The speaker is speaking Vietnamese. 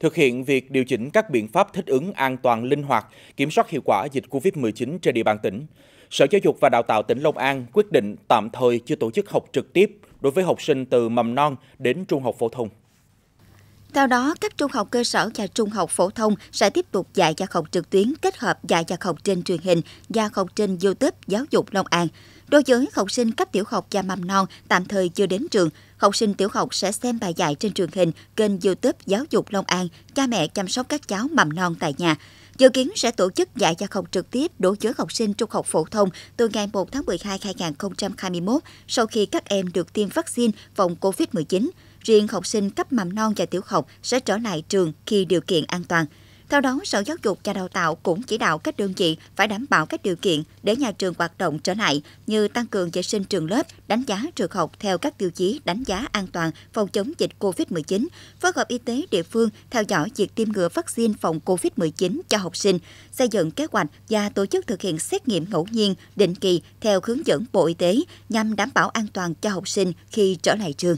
Thực hiện việc điều chỉnh các biện pháp thích ứng an toàn linh hoạt, kiểm soát hiệu quả dịch COVID-19 trên địa bàn tỉnh, Sở Giáo dục và Đào tạo tỉnh Long An quyết định tạm thời chưa tổ chức học trực tiếp đối với học sinh từ mầm non đến trung học phổ thông. Theo đó, các trung học cơ sở và trung học phổ thông sẽ tiếp tục dạy và học trực tuyến kết hợp dạy và học trên truyền hình và học trên YouTube Giáo dục Long An. Đối với học sinh cấp tiểu học và mầm non tạm thời chưa đến trường, học sinh tiểu học sẽ xem bài dạy trên truyền hình kênh YouTube Giáo dục Long An, cha mẹ chăm sóc các cháu mầm non tại nhà. Dự kiến sẽ tổ chức dạy cho học trực tiếp đối với học sinh trung học phổ thông từ ngày 1 tháng 12 2021 sau khi các em được tiêm vaccine phòng COVID-19. Riêng học sinh cấp mầm non và tiểu học sẽ trở lại trường khi điều kiện an toàn – theo đó, Sở Giáo dục và Đào tạo cũng chỉ đạo các đơn vị phải đảm bảo các điều kiện để nhà trường hoạt động trở lại như tăng cường vệ sinh trường lớp, đánh giá trường học theo các tiêu chí đánh giá an toàn phòng chống dịch COVID-19, phối hợp y tế địa phương theo dõi việc tiêm ngừa vaccine phòng COVID-19 cho học sinh, xây dựng kế hoạch và tổ chức thực hiện xét nghiệm ngẫu nhiên định kỳ theo hướng dẫn Bộ Y tế nhằm đảm bảo an toàn cho học sinh khi trở lại trường.